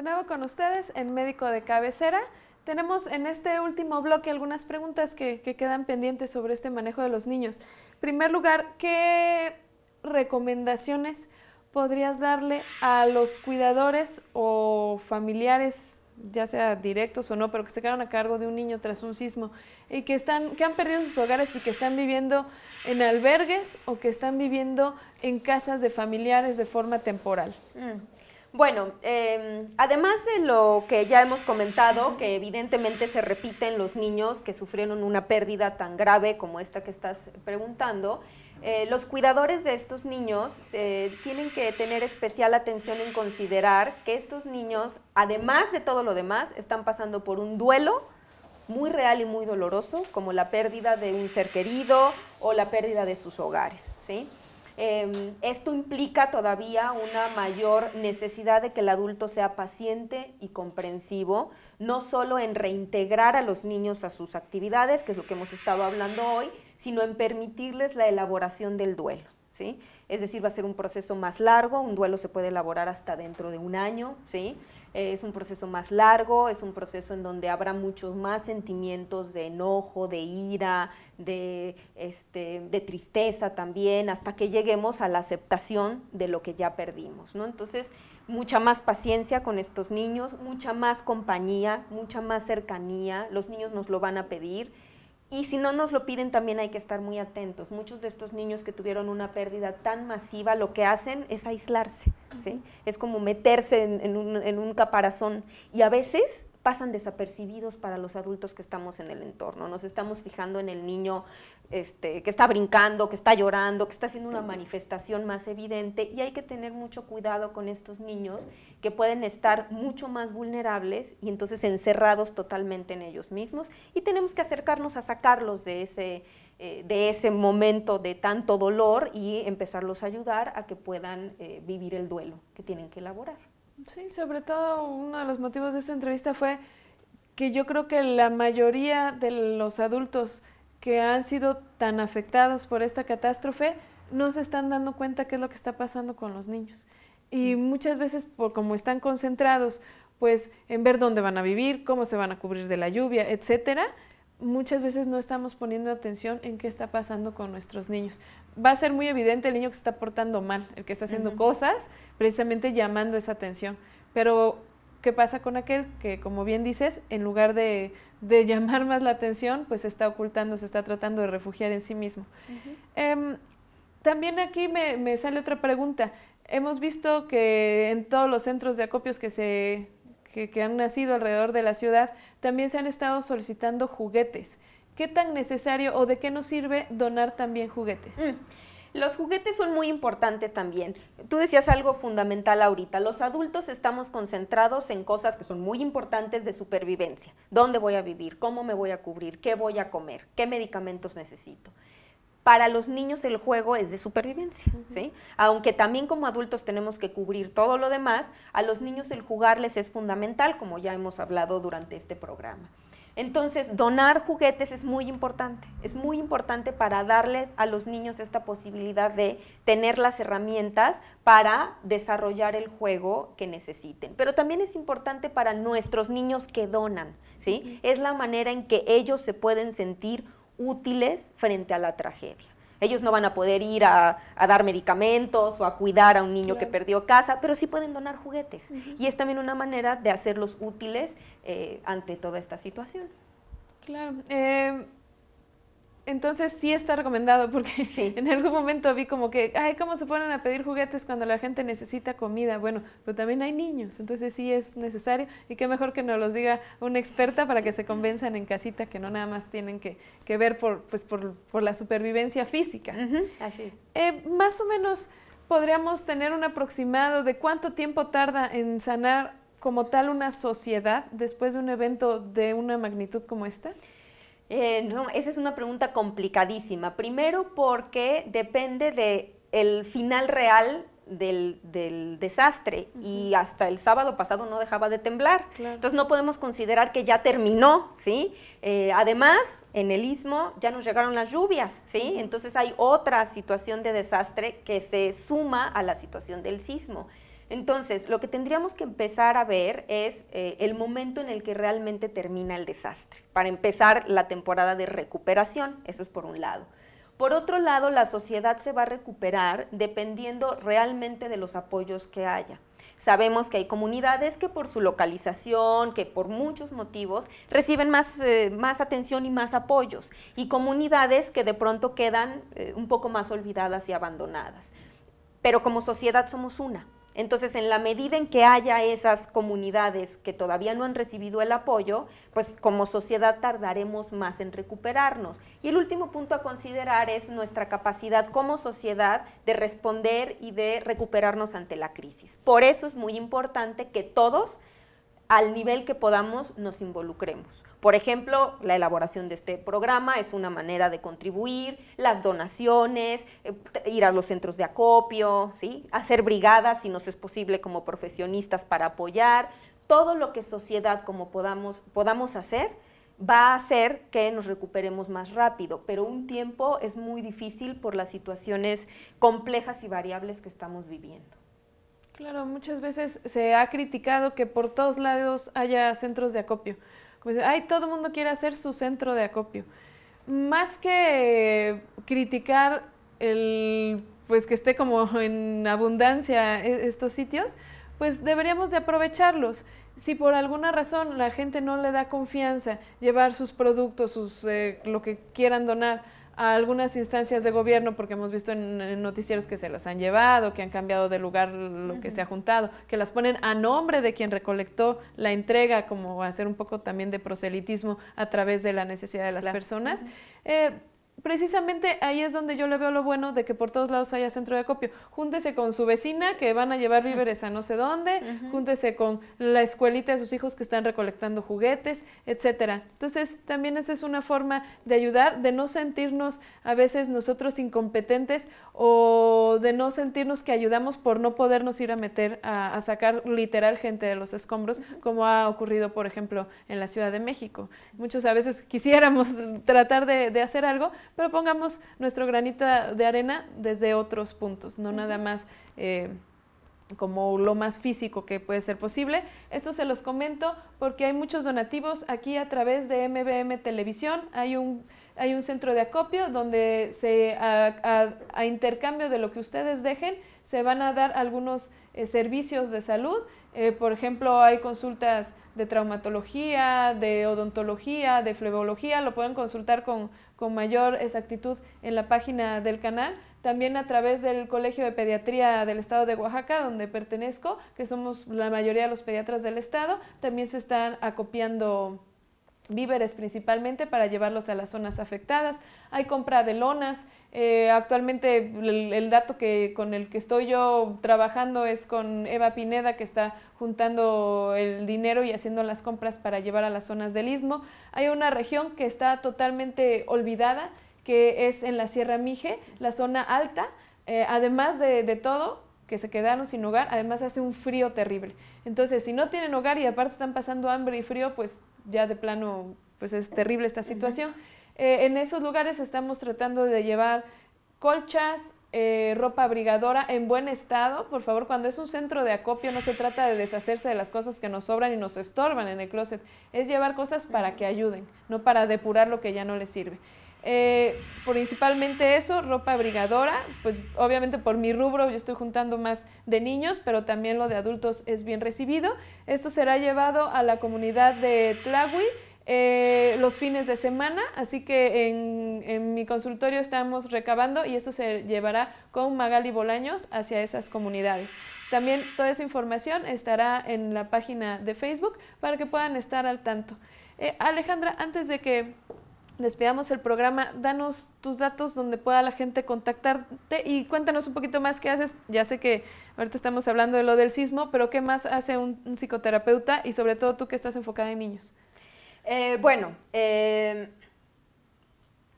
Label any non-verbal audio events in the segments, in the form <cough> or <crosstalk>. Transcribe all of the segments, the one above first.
De nuevo con ustedes en Médico de Cabecera. Tenemos en este último bloque algunas preguntas que, quedan pendientes sobre este manejo de los niños. En primer lugar, ¿qué recomendaciones podrías darle a los cuidadores o familiares, ya sea directos o no, pero que se quedaron a cargo de un niño tras un sismo y que, están, que han perdido sus hogares y que están viviendo en albergues o que están viviendo en casas de familiares de forma temporal? Mm. Bueno, em, además de lo que ya hemos comentado, que evidentemente se repiten los niños que sufrieron una pérdida tan grave como esta que estás preguntando, eh, los cuidadores de estos niños eh, tienen que tener especial atención en considerar que estos niños, además de todo lo demás, están pasando por un duelo muy real y muy doloroso, como la pérdida de un ser querido o la pérdida de sus hogares, ¿sí? Em, esto implica todavía una mayor necesidad de que el adulto sea paciente y comprensivo, no solo en reintegrar a los niños a sus actividades, que es lo que hemos estado hablando hoy, sino en permitirles la elaboración del duelo. Es decir, va a ser un proceso más largo, un duelo se puede elaborar hasta dentro de un año, eh, es un proceso más largo, es un proceso en donde habrá muchos más sentimientos de enojo, de ira, de, este, tristeza también, hasta que lleguemos a la aceptación de lo que ya perdimos, Entonces, mucha más paciencia con estos niños, mucha más compañía, mucha más cercanía, los niños nos lo van a pedir, y si no nos lo piden, también hay que estar muy atentos. Muchos de estos niños que tuvieron una pérdida tan masiva, lo que hacen es aislarse, ¿sí? Es como meterse en, un, en, un, caparazón. Y a veces pasan desapercibidos para los adultos que estamos en el entorno. Nos estamos fijando en el niño este, que está brincando, que está llorando, que está haciendo una manifestación más evidente y hay que tener mucho cuidado con estos niños que pueden estar mucho más vulnerables y entonces encerrados totalmente en ellos mismos y tenemos que acercarnos a sacarlos de ese, eh, de ese momento de tanto dolor y empezarlos a ayudar a que puedan eh, vivir el duelo que tienen que elaborar. Sí, sobre todo uno de los motivos de esta entrevista fue que yo creo que la mayoría de los adultos que han sido tan afectados por esta catástrofe no se están dando cuenta qué es lo que está pasando con los niños. Y mm. muchas veces, por como están concentrados, pues en ver dónde van a vivir, cómo se van a cubrir de la lluvia, etcétera, muchas veces no estamos poniendo atención en qué está pasando con nuestros niños. Va a ser muy evidente el niño que se está portando mal, el que está haciendo cosas, precisamente llamando esa atención. Pero, ¿qué pasa con aquel que, como bien dices, en lugar de, <laughs> llamar más la atención, pues se está ocultando, se está tratando de refugiar en sí mismo? Em, también aquí me, me sale otra pregunta. Hemos visto que en todos los centros de acopios que se que, han nacido alrededor de la ciudad, también se han estado solicitando juguetes. ¿Qué tan necesario o de qué nos sirve donar también juguetes? Mm. Los juguetes son muy importantes también. Tú decías algo fundamental ahorita. Los adultos estamos concentrados en cosas que son muy importantes de supervivencia. ¿Dónde voy a vivir? ¿Cómo me voy a cubrir? ¿Qué voy a comer? ¿Qué medicamentos necesito? para los niños el juego es de supervivencia, ¿sí? Aunque también como adultos tenemos que cubrir todo lo demás, a los niños el jugarles es fundamental, como ya hemos hablado durante este programa. Entonces, donar juguetes es muy importante, es muy importante para darles a los niños esta posibilidad de tener las herramientas para desarrollar el juego que necesiten. Pero también es importante para nuestros niños que donan, ¿sí? Es la manera en que ellos se pueden sentir útiles frente a la tragedia. Ellos no van a poder ir a, dar medicamentos o a cuidar a un niño que perdió casa, pero sí pueden donar juguetes. Y es también una manera de hacerlos útiles eh, ante toda esta situación. Claro. Eh, entonces sí está recomendado porque <laughs> en algún momento vi como que, ay, ¿cómo se ponen a pedir juguetes cuando la gente necesita comida? Bueno, pero también hay niños, entonces sí es necesario y qué mejor que nos los diga una experta para que se convenzan en casita que no nada más tienen que, que ver por, pues, por, la supervivencia física. Así eh, más o menos podríamos tener un aproximado de cuánto tiempo tarda en sanar como tal una sociedad después de un evento de una magnitud como esta. Eh, no, esa es una pregunta complicadísima. Primero porque depende del final real del, desastre y hasta el sábado pasado no dejaba de temblar. Entonces no podemos considerar que ya terminó, ¿sí? Eh, además, en el istmo ya nos llegaron las lluvias, ¿sí? Entonces hay otra situación de desastre que se suma a la situación del sismo. Entonces, lo que tendríamos que empezar a ver es eh, el momento en el que realmente termina el desastre, para empezar la temporada de recuperación, eso es por un lado. Por otro lado, la sociedad se va a recuperar dependiendo realmente de los apoyos que haya. Sabemos que hay comunidades que por su localización, que por muchos motivos, reciben más, eh, atención y más apoyos, y comunidades que de pronto quedan eh, un poco más olvidadas y abandonadas. Pero como sociedad somos una, entonces, en la medida en que haya esas comunidades que todavía no han recibido el apoyo, pues como sociedad tardaremos más en recuperarnos. Y el último punto a considerar es nuestra capacidad como sociedad de responder y de recuperarnos ante la crisis. Por eso es muy importante que todos al nivel que podamos nos involucremos. Por ejemplo, la elaboración de este programa es una manera de contribuir, las donaciones, eh, ir a los centros de acopio, ¿sí? hacer brigadas si nos es posible como profesionistas para apoyar, todo lo que sociedad como podamos, podamos hacer va a hacer que nos recuperemos más rápido, pero un tiempo es muy difícil por las situaciones complejas y variables que estamos viviendo. Claro, muchas veces se ha criticado que por todos lados haya centros de acopio. Como dice, ay, todo el mundo quiere hacer su centro de acopio. Más que criticar el pues que esté como en abundancia e-, estos sitios, pues deberíamos de aprovecharlos. Si por alguna razón la gente no le da confianza llevar sus productos, eh, lo que quieran donar a algunas instancias de gobierno, porque hemos visto en, noticieros que se las han llevado, que han cambiado de lugar lo que se ha juntado, que las ponen a nombre de quien recolectó la entrega, como hacer un poco también de proselitismo a través de la necesidad de las personas precisamente ahí es donde yo le veo lo bueno de que por todos lados haya centro de acopio. Júntese con su vecina que van a llevar víveres a no sé dónde, júntese con la escuelita de sus hijos que están recolectando juguetes, etcétera. Entonces, también esa es una forma de ayudar, de no sentirnos a veces nosotros incompetentes o de no sentirnos que ayudamos por no podernos ir a meter a, sacar literal gente de los escombros, como ha ocurrido, por ejemplo, en la Ciudad de México. Muchos a veces quisiéramos tratar de, de hacer algo, pero pongamos nuestro granito de arena desde otros puntos, no nada más eh, como lo más físico que puede ser posible. Esto se los comento porque hay muchos donativos aquí a través de MBM Televisión. Hay un, hay un centro de acopio donde se, a, intercambio de lo que ustedes dejen se van a dar algunos eh, servicios de salud. Eh, por ejemplo, hay consultas de traumatología, de odontología, de flebología, lo pueden consultar con con mayor exactitud en la página del canal, también a través del Colegio de Pediatría del Estado de Oaxaca, donde pertenezco, que somos la mayoría de los pediatras del Estado, también se están acopiando víveres principalmente para llevarlos a las zonas afectadas. Hay compra de lonas. Eh, actualmente el, dato que, con el que estoy yo trabajando es con Eva Pineda que está juntando el dinero y haciendo las compras para llevar a las zonas del istmo. Hay una región que está totalmente olvidada que es en la Sierra Mije, la zona alta. Eh, además de, de todo, que se quedaron sin hogar, además hace un frío terrible. Entonces, si no tienen hogar y aparte están pasando hambre y frío, pues ya de plano, pues es terrible esta situación. Eh, en esos lugares estamos tratando de llevar colchas, eh, ropa abrigadora en buen estado. Por favor, cuando es un centro de acopio no se trata de deshacerse de las cosas que nos sobran y nos estorban en el closet, es llevar cosas para que ayuden, no para depurar lo que ya no les sirve. Eh, principalmente eso, ropa abrigadora, pues obviamente por mi rubro yo estoy juntando más de niños, pero también lo de adultos es bien recibido. Esto será llevado a la comunidad de Tlahui eh, los fines de semana, así que en, mi consultorio estamos recabando y esto se llevará con Magali Bolaños hacia esas comunidades. También toda esa información estará en la página de Facebook para que puedan estar al tanto. Eh, Alejandra, antes de que despidamos el programa, danos tus datos donde pueda la gente contactarte y cuéntanos un poquito más qué haces. Ya sé que ahorita estamos hablando de lo del sismo, pero ¿qué más hace un, psicoterapeuta y sobre todo tú que estás enfocada en niños? Eh, bueno, eh,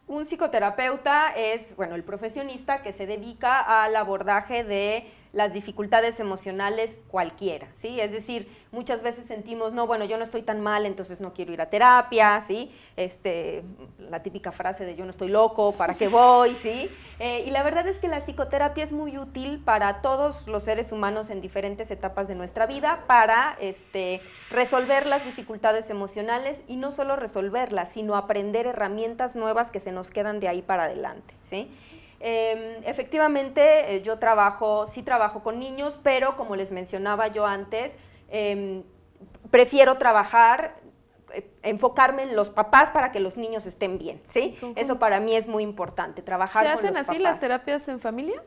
un psicoterapeuta es, bueno, el profesionista que se dedica al abordaje de las dificultades emocionales cualquiera, ¿sí? Es decir, muchas veces sentimos, no, bueno, yo no estoy tan mal, entonces no quiero ir a terapia, ¿sí? Este, la típica frase de yo no estoy loco, ¿para qué voy? ¿sí? Eh, y la verdad es que la psicoterapia es muy útil para todos los seres humanos en diferentes etapas de nuestra vida para este, resolver las dificultades emocionales y no solo resolverlas, sino aprender herramientas nuevas que se nos quedan de ahí para adelante, ¿sí? Em, efectivamente, eh, yo trabajo, sí trabajo con niños, pero como les mencionaba yo antes, em, prefiero trabajar eh, enfocarme en los papás para que los niños estén bien, ¿sí? Eso para mí es muy importante, trabajar ¿Se hacen así las terapias en familia?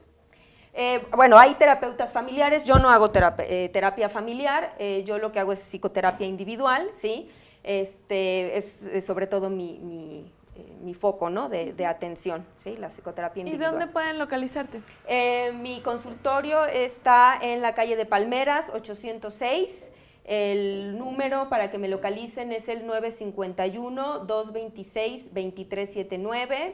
Eh, bueno, hay terapeutas familiares, yo no hago terapia, familiar, yo lo que hago es psicoterapia individual, ¿sí? Este, es, sobre todo mi, eh, mi foco ¿no? de, atención, ¿sí? la psicoterapia individual. ¿Y dónde pueden localizarte? Eh, mi consultorio está en la calle de Palmeras, 806. El número para que me localicen es el 951-226-2379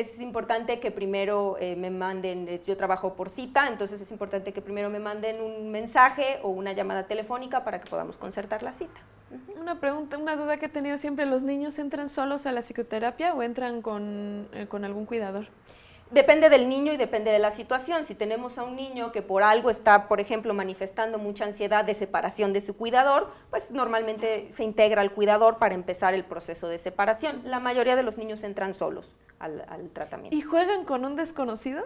es importante que primero eh, me manden, eh, yo trabajo por cita, entonces es importante que primero me manden un mensaje o una llamada telefónica para que podamos concertar la cita. Una pregunta, una duda que he tenido siempre, ¿los niños entran solos a la psicoterapia o entran con, eh, con algún cuidador? Depende del niño y depende de la situación. Si tenemos a un niño que por algo está, por ejemplo, manifestando mucha ansiedad de separación de su cuidador, pues normalmente se integra al cuidador para empezar el proceso de separación. La mayoría de los niños entran solos al, tratamiento. ¿Y juegan con un desconocido?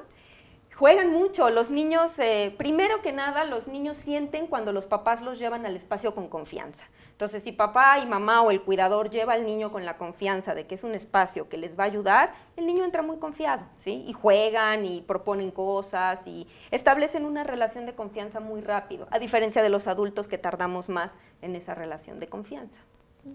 Juegan mucho, los niños, eh, primero que nada, los niños sienten cuando los papás los llevan al espacio con confianza. Entonces, si papá y mamá o el cuidador lleva al niño con la confianza de que es un espacio que les va a ayudar, el niño entra muy confiado, ¿sí? Y juegan y proponen cosas y establecen una relación de confianza muy rápido, a diferencia de los adultos que tardamos más en esa relación de confianza.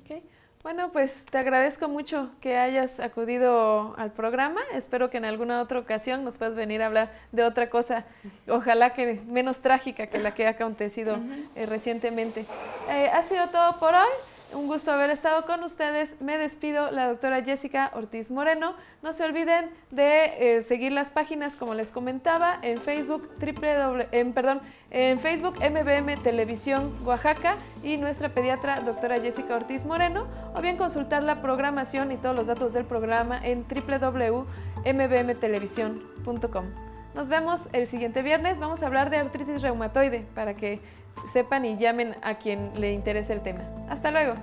Okay. Bueno, pues te agradezco mucho que hayas acudido al programa. Espero que en alguna otra ocasión nos puedas venir a hablar de otra cosa, ojalá que menos trágica que la que ha acontecido eh, recientemente. Eh, ha sido todo por hoy. Un gusto haber estado con ustedes. Me despido la doctora Jessica Ortiz Moreno. No se olviden de eh, seguir las páginas, como les comentaba, en Facebook, en, perdón, en Facebook MBM Televisión Oaxaca y nuestra pediatra doctora Jessica Ortiz Moreno, o bien consultar la programación y todos los datos del programa en www.mbmtelevisión.com. Nos vemos el siguiente viernes. Vamos a hablar de artritis reumatoide para que sepan y llamen a quien le interese el tema. Hasta luego.